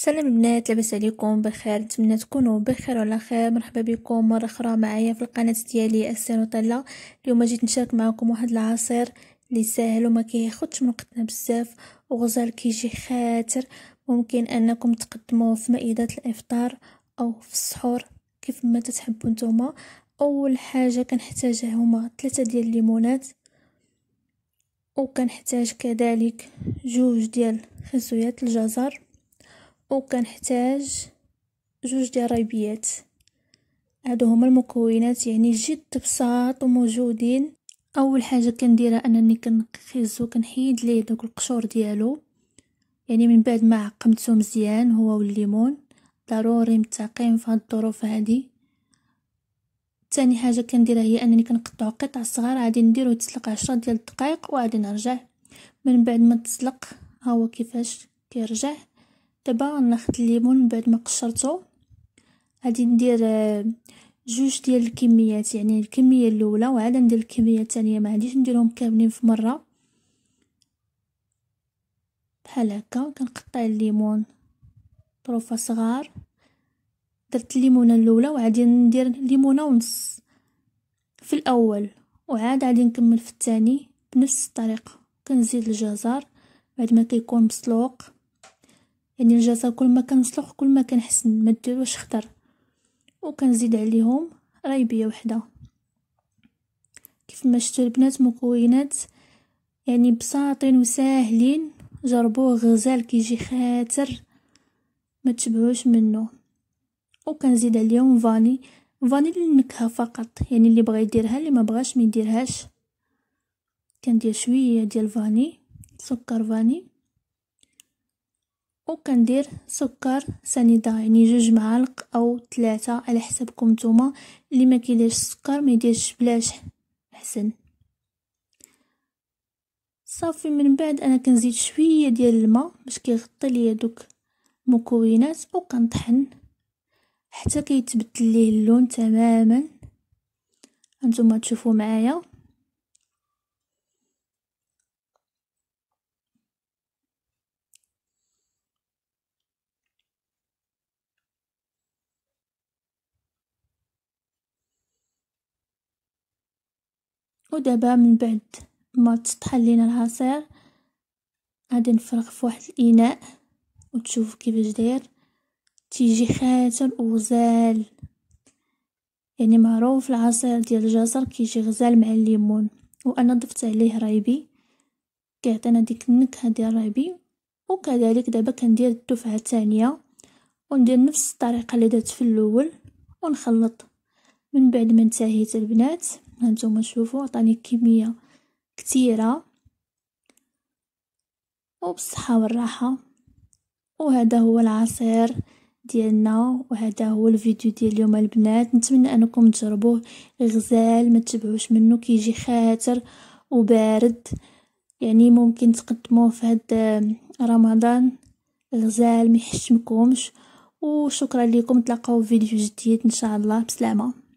سلام البنات لاباس عليكم بخير نتمنى تكونوا بخير وعلى خير مرحبا بكم مره اخرى معايا في القناه ديالي السنوطله اليوم جيت نشارك معكم واحد العصير اللي ساهل وما كياخذش من وقتنا بزاف وغزال كيجي خاتر ممكن انكم تقدموه في مائده الافطار او في السحور كيف ما تتحبوا نتوما اول حاجه كنحتاجها هما ثلاثه ديال الليمونات وكنحتاج كذلك جوج ديال خزويات الجزر وكنحتاج جوج ديال الريبيات هادو هما المكونات يعني جد بساط وموجودين اول حاجه كنديرها انني كنخيزو كنحيد ليه دوك القشور ديالو يعني من بعد ما عقمتو مزيان هو والليمون ضروري متقين في هاد الظروف هادي تاني حاجه كنديرها هي انني كنقطعو قطع صغار غادي نديرو يتسلق عشرة ديال الدقائق وغادي نرجع من بعد ما تسلق ها هو كيفاش كيرجع دابا ناخد الليمون من بعد ما قشرته غادي ندير آه، جوج ديال الكميات يعني الكميه الاولى وعاد ندير الكميه الثانيه ما غاديش نديرهم كاملين في مره بحال هكا كنقطع الليمون طروفه صغار درت الليمونه الاولى وعادي ندير ليمونه ونص في الاول وعاد غادي نكمل في الثاني بنفس الطريقه كنزيد الجزر بعد ما كيكون مسلوق يعني الجزر كل ما كنسلق كل ما كنحسن ما ديروش خضر وكنزيد عليهم رايبيه وحده كيف ما شفتوا البنات مكونات يعني بساطين وساهلين جربوه غزال كيجي خاتر ما تشبعوش منه وكنزيد عليهم فاني فاني للنكهه فقط يعني اللي بغى يديرها اللي ما بغاش ما يديرهاش كندير شويه ديال فاني سكر فاني وكندير سكر سنيده يعني جوج معالق او ثلاثة على حسابكم نتوما اللي ما كيديرش السكر ما يديرش بلاش احسن صافي من بعد انا كنزيد شويه ديال الماء باش كيغطي ليا دوك المكونات وكنطحن حتى كيتبدل ليه اللون تماما هانتوما تشوفوا معايا ودابا من بعد ما تطحن لينا العصير غادي نفرغ في واحد الاناء وتشوف كيفاش داير تيجي خاتر وغزال يعني معروف العصير ديال الجزر كيجي غزال مع الليمون وانا ضفت عليه رايبي كيعطينا ديك النكهه ديال رايبي وكذلك دابا كندير الدفعه الثانيه وندير نفس الطريقه اللي درت في الاول ونخلط من بعد ما انتهيت البنات هانتوما شوفوا عطاني كميه كتيره وبالصحه والراحه وهذا هو العصير ديالنا وهذا هو الفيديو ديال اليوم البنات نتمنى انكم تجربوه غزال ما تبعوش منه كيجي خاتر وبارد يعني ممكن تقدموه في هاد رمضان غزال ما يحشمكمش وشكرا لكم تلقاو في فيديو جديد ان شاء الله بسلامه